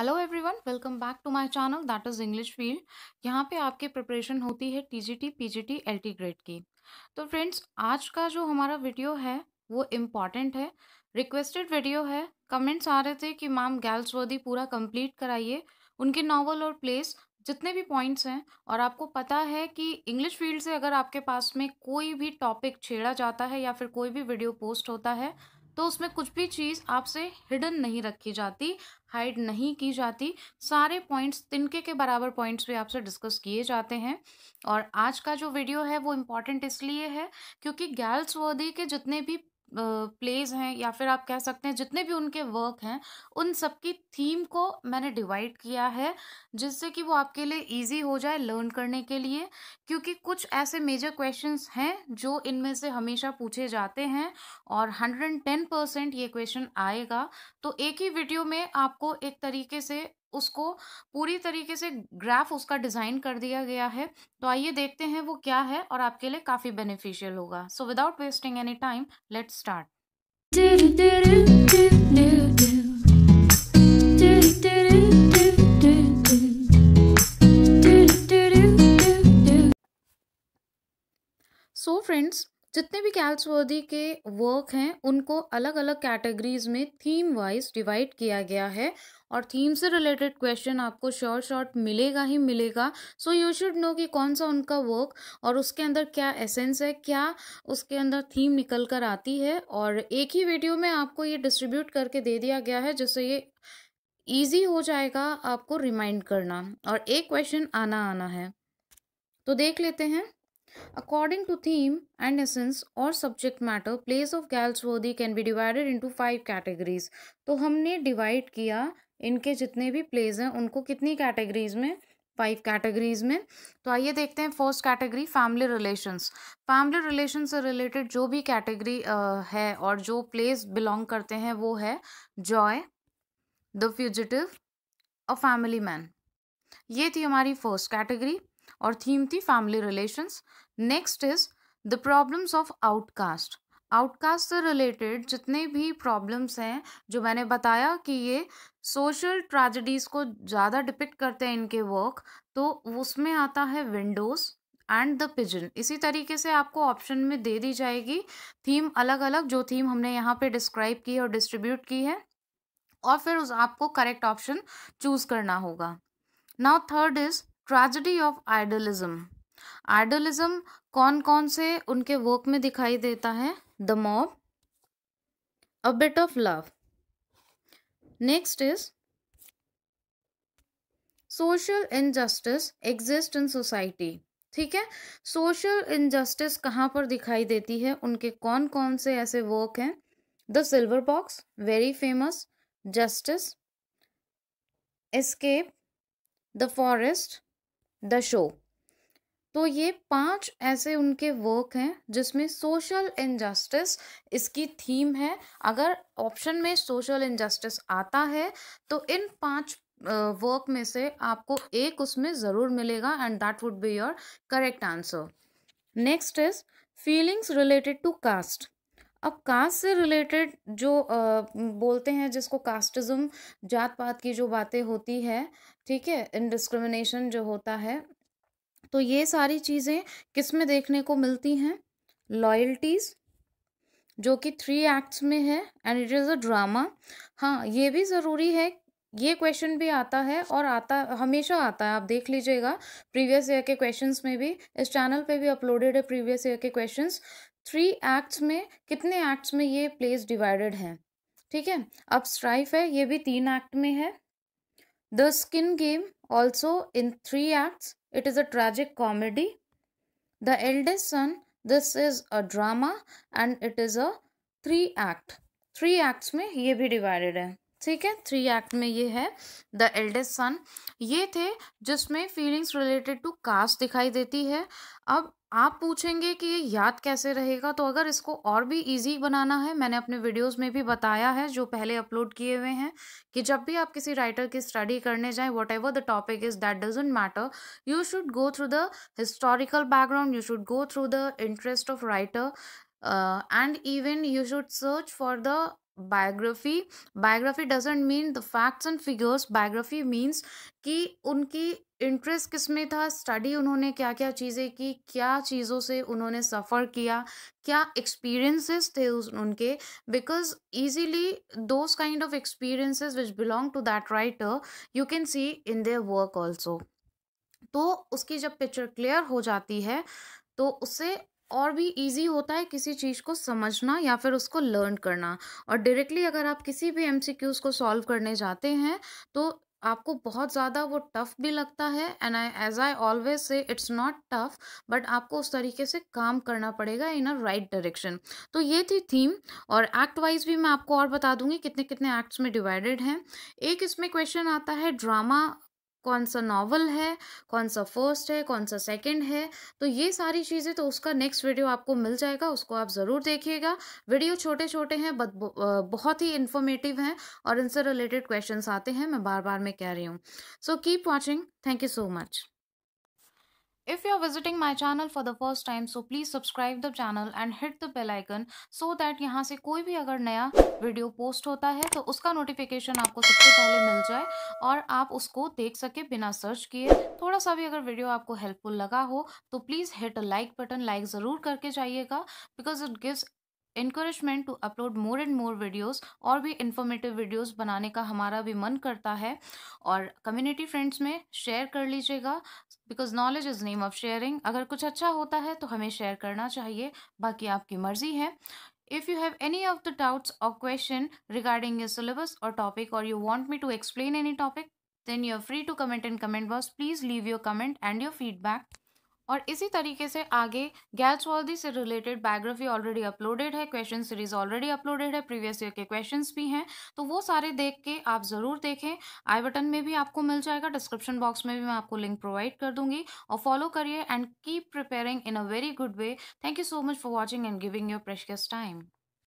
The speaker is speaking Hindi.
Hello everyone welcome back to my channel that is English field यहाँ पे आपकी प्रिपरेशन होती है टीजीटी पीजीटी एलटी ग्रेड की तो फ्रेंड्स आज का जो हमारा वीडियो है वो इम्पॉर्टेंट है रिक्वेस्टेड वीडियो है कमेंट्स आ रहे थे कि मैम गैल्स वर्दी पूरा कंप्लीट कराइए उनके नावल और प्लेस जितने भी पॉइंट्स हैं और आपको पता है कि इंग्लिश फील्ड से अगर आपके पास में कोई भी टॉपिक छेड़ा जाता है या फिर कोई भी वीडियो पोस्ट होता है तो उसमें कुछ भी चीज़ आपसे हिडन नहीं रखी जाती हाइड नहीं की जाती सारे पॉइंट्स तिनके के बराबर पॉइंट्स भी आपसे डिस्कस किए जाते हैं और आज का जो वीडियो है वो इम्पॉर्टेंट इसलिए है क्योंकि गैल्स वर्दी के जितने भी प्लेज हैं या फिर आप कह सकते हैं जितने भी उनके वर्क हैं उन सब की थीम को मैंने डिवाइड किया है जिससे कि वो आपके लिए इजी हो जाए लर्न करने के लिए क्योंकि कुछ ऐसे मेजर क्वेश्चंस हैं जो इनमें से हमेशा पूछे जाते हैं और हंड्रेड एंड टेन परसेंट ये क्वेश्चन आएगा तो एक ही वीडियो में आपको एक तरीके से उसको पूरी तरीके से ग्राफ उसका डिज़ाइन कर दिया गया है तो आइए देखते हैं वो क्या है और आपके लिए काफ़ी बेनिफिशियल होगा so without wasting any time let's start so friends जितने भी कैल्स वर्दी के वर्क हैं उनको अलग अलग कैटेगरीज में थीम वाइज डिवाइड किया गया है और थीम से रिलेटेड क्वेश्चन आपको शॉर्ट शॉर्ट मिलेगा ही मिलेगा सो यू शुड नो कि कौन सा उनका वर्क और उसके अंदर क्या एसेंस है क्या उसके अंदर थीम निकल कर आती है और एक ही वीडियो में आपको ये डिस्ट्रीब्यूट करके दे दिया गया है जिससे ये ईजी हो जाएगा आपको रिमाइंड करना और एक क्वेश्चन आना आना है तो देख लेते हैं According to theme and essence or subject matter, plays of Galsworthy can be divided into five categories. तो हमने divide किया इनके जितने भी plays हैं उनको कितनी categories में फाइव कैटेगरीज में तो आइए देखते हैं first category family relations family relation से रिलेटेड जो भी कैटेगरी है और जो प्लेस बिलोंग करते हैं वो है joy the fugitive a family man ये थी हमारी फर्स्ट कैटेगरी और थीम थी family relations next is the problems of outcast outcast से रिलेटेड जितने भी प्रॉब्लम्स हैं जो मैंने बताया कि ये सोशल ट्रेजिडीज़ को ज़्यादा डिपिक्ट करते हैं इनके वर्क तो उसमें आता है विंडोज़ एंड द पिजन इसी तरीके से आपको ऑप्शन में दे दी जाएगी थीम अलग अलग जो थीम हमने यहाँ पे डिस्क्राइब की और डिस्ट्रीब्यूट की है और फिर उस आपको करेक्ट ऑप्शन चूज करना होगा now third is tragedy of idealism idealism कौन कौन से उनके वर्क में दिखाई देता है the mob a bit of love next is social injustice exist in society ठीक है सोशल इनजस्टिस कहाँ पर दिखाई देती है उनके कौन कौन से ऐसे वर्क हैं the silver box very famous justice escape the forest the show तो ये पांच ऐसे उनके वर्क हैं जिसमें सोशल इनजस्टिस इसकी थीम है अगर ऑप्शन में सोशल इनजस्टिस आता है तो इन पांच वर्क में से आपको एक उसमें ज़रूर मिलेगा and that would be your correct answer next is feelings related to caste अब कास्ट से रिलेटेड जो आ, बोलते हैं जिसको कास्टिज्म जात पात की जो बातें होती है ठीक है इनडिस्क्रिमिनेशन जो होता है तो ये सारी चीज़ें किस में देखने को मिलती हैं लॉयल्टीज़ जो कि थ्री एक्ट्स में है and it is a drama हाँ ये भी ज़रूरी है ये क्वेश्चन भी आता है और आता हमेशा आता है आप देख लीजिएगा प्रीवियस ईयर के क्वेश्चंस में भी इस चैनल पे भी अपलोडेड है प्रीवियस ईयर के क्वेश्चंस थ्री एक्ट्स में कितने एक्ट्स में ये प्लेस डिवाइडेड है ठीक है अब स्ट्राइफ है ये भी तीन एक्ट में है the skin game also in three acts it is a tragic comedy the eldest son this is a drama and it is a three act three acts में ये भी डिवाइडेड है ठीक है थ्री एक्ट में ये है द एल्डेस्ट सन ये थे जिसमें फीलिंग्स रिलेटेड टू कास्ट दिखाई देती है अब आप पूछेंगे कि ये याद कैसे रहेगा तो अगर इसको और भी इजी बनाना है मैंने अपने वीडियोस में भी बताया है जो पहले अपलोड किए हुए हैं कि जब भी आप किसी राइटर की स्टडी करने जाएं whatever the topic is that doesn't matter you should go through the historical background you should go through the interest of writer and even you should search for the biography biography doesn't mean the facts and figures biography means कि उनकी इंटरेस्ट किस में था स्टडी उन्होंने क्या क्या चीज़ें की क्या चीज़ों से उन्होंने सफ़र किया क्या एक्सपीरियंसेस थे उस उनके because easily those kind of experiences which belong to that writer you can see in their work also तो उसकी जब पिक्चर क्लियर हो जाती है तो उससे और भी इजी होता है किसी चीज़ को समझना या फिर उसको लर्न करना और डायरेक्टली अगर आप किसी भी एम को सॉल्व करने जाते हैं तो आपको बहुत ज़्यादा वो टफ भी लगता है and I as I always say it's not tough but आपको उस तरीके से काम करना पड़ेगा इन अ राइट डायरेक्शन तो ये थी थीम और एक्ट वाइज भी मैं आपको और बता दूंगी कितने कितने एक्ट्स में डिवाइडेड हैं एक इसमें क्वेश्चन आता है ड्रामा कौन सा नॉवल है कौन सा फर्स्ट है कौन सा सेकंड है तो ये सारी चीज़ें तो उसका नेक्स्ट वीडियो आपको मिल जाएगा उसको आप ज़रूर देखिएगा वीडियो छोटे छोटे हैं बट बहुत ही इन्फॉर्मेटिव हैं और इनसे रिलेटेड क्वेश्चन आते हैं मैं बार बार में कह रही हूँ so keep watching thank you so much If you are visiting my channel for the first time, so please subscribe the channel and hit the bell icon so that यहाँ से कोई भी अगर नया वीडियो पोस्ट होता है तो उसका नोटिफिकेशन आपको सबसे पहले मिल जाए और आप उसको देख सके बिना सर्च किए थोड़ा सा भी अगर वीडियो आपको हेल्पफुल लगा हो तो please hit a like button like ज़रूर करके जाइएगा because it gives encouragement to upload more and more videos और भी इंफॉर्मेटिव वीडियोस बनाने का हमारा भी मन करता है और कम्युनिटी फ्रेंड्स में शेयर कर लीजिएगा because knowledge is name of sharing अगर कुछ अच्छा होता है तो हमें शेयर करना चाहिए बाकी आपकी मर्ज़ी है If you have any of the doubts or question regarding your syllabus or topic or you want me to explain any topic, then you are free to comment in comment box. Please leave your comment and your feedback. और इसी तरीके से आगे गैल्स वॉल्दी से रिलेटेड बायोग्राफी ऑलरेडी अपलोडेड है क्वेश्चन सीरीज ऑलरेडी अपलोडेड है प्रीवियस ईयर के क्वेश्चन भी हैं तो वो सारे देख के आप ज़रूर देखें आई बटन में भी आपको मिल जाएगा डिस्क्रिप्शन बॉक्स में भी मैं आपको लिंक प्रोवाइड कर दूंगी और फॉलो करिए and keep preparing in a very good way thank you so much for watching and giving your precious time